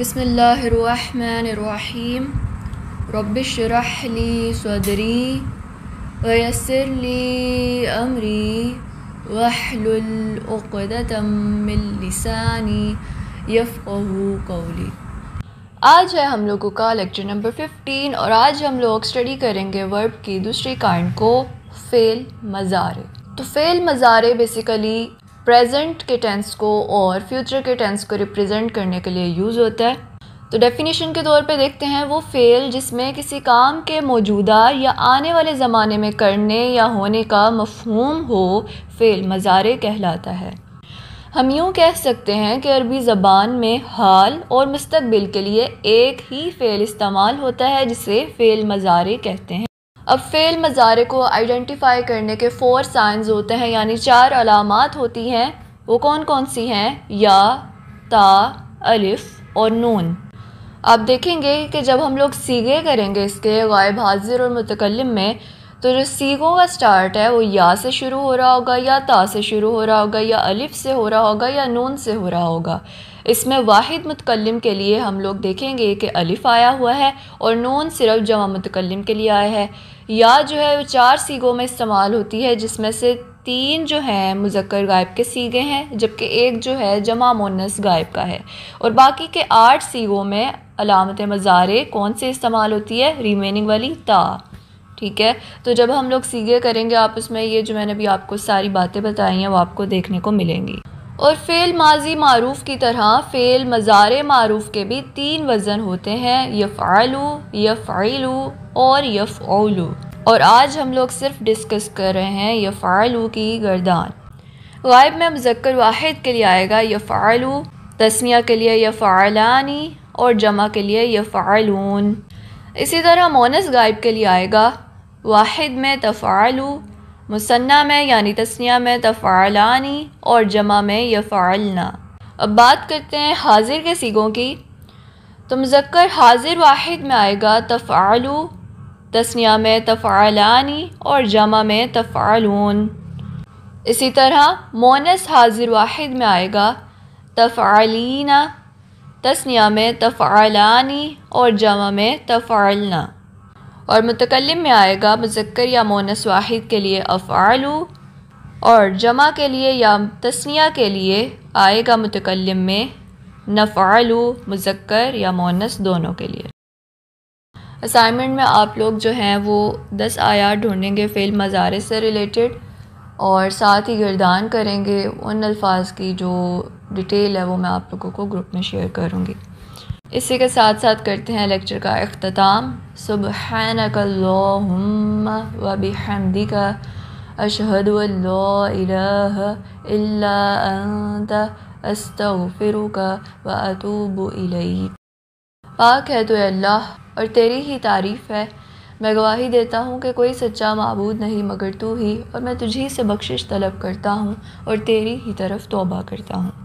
لي امري सदरी عقدة من لساني يفقهوا कौली आज है हम लोगों का लेक्चर नंबर 15 और आज हम लोग स्टडी करेंगे वर्ब की दूसरी काइंड को फ़ेल मज़ारे तो फ़ेल मज़ारे बेसिकली प्रेजेंट के टेंस को और फ्यूचर के टेंस को रिप्रेजेंट करने के लिए यूज़ होता है तो डेफिनेशन के तौर पे देखते हैं वो फ़ेल जिसमें किसी काम के मौजूदा या आने वाले ज़माने में करने या होने का मफहूम हो फ़ेल मज़ारे कहलाता है हम यूँ कह सकते हैं कि अरबी ज़बान में हाल और मुस्तबिल के लिए एक ही फ़ेल इस्तेमाल होता है जिसे फ़ेल मज़ारे कहते हैं अब फ़ेल मज़ारे को आइडेंटिफाई करने के फ़ोर साइंस होते हैं यानी चार अलामत होती हैं वो कौन कौन सी हैं या ता अलिफ और नून आप देखेंगे कि जब हम लोग सीगे करेंगे इसके गायब हाजिर और मुतकलम में तो जो सीखों का स्टार्ट है वो या से शुरू हो रहा होगा या ता से शुरू हो रहा होगा या अलिफ से हो रहा होगा या नून से हो रहा होगा इसमें वाहिद मुतकलम के लिए हम लोग देखेंगे कि अलिफ आया हुआ है और नून सिर्फ जमा मुतकलम के लिए आया है या जो है वो चार सीगों में इस्तेमाल होती है जिसमें से तीन जो हैं मुजक्र गायब के सीगे हैं जबकि एक जो है जमा मुनस गायब का है और बाकी के आठ सीगों में अलामत मज़ारे कौन से इस्तेमाल होती है रिमेनिंग वाली ता ठीक है तो जब हम लोग सीगे करेंगे आप उसमें ये जो मैंने अभी आपको सारी बातें बताई हैं वो आपको देखने को मिलेंगी और फ़ेल माजी मारूफ़ की तरह फ़ेल मज़ार मारूफ के भी तीन वज़न होते हैं यफ़ालू यफ़ाइलू और यफ़लू और आज हम लोग सिर्फ डिस्कस कर रहे हैं यफ़ालू की गर्दान गायब में मुजक्र वाहिद के लिए आएगा यफ़ालू तस्मिया के लिए यफ़ालानी और जमा के लिए यफ़ालून इसी तरह मोनस गायब के लिए आएगा वाहिद में तफ़ालु मुसन्ना में यानी तस्निया में तफ़ालानी और जमा में यफ़ालना अब बात करते हैं हाजिर के सीगों की तो मुजक्र हाजिर वाहिद में आएगा तफ़ालु तस्निया में तफ़ालानी और जमा में तफ़ालून इसी तरह मोनस हाजिर वाहिद में आएगा तफ़ालीना तस्निया में तफ़ालानी और जमा में तफ़ालना और मुतकलम में आएगा मुजक्र या मोनस वाहिद के लिए अफ़ालू और जमा के लिए या तस्निया के लिए आएगा मुतकलम में नफ़ालू मुजक्र या मोनस दोनों के लिए असाइनमेंट में आप लोग जो हैं वो दस आयात ढूंढेंगे फ़ेल मज़ारे से रिलेटेड और साथ ही गिरदान करेंगे उन अल्फाज की जो डिटेल है वो मैं आप लोगों को ग्रुप में शेयर करूँगी इसी के साथ साथ करते हैं लेक्चर का अख्ताम सुबह वबी का अशहद व अतूब पाक है तो अल्लाह और तेरी ही तारीफ़ है मैं गवाही देता हूँ कि कोई सच्चा मबूद नहीं मगर तू ही और मैं तुझी से बख्शिश तलब करता हूँ और तेरी ही तरफ तोबा करता हूँ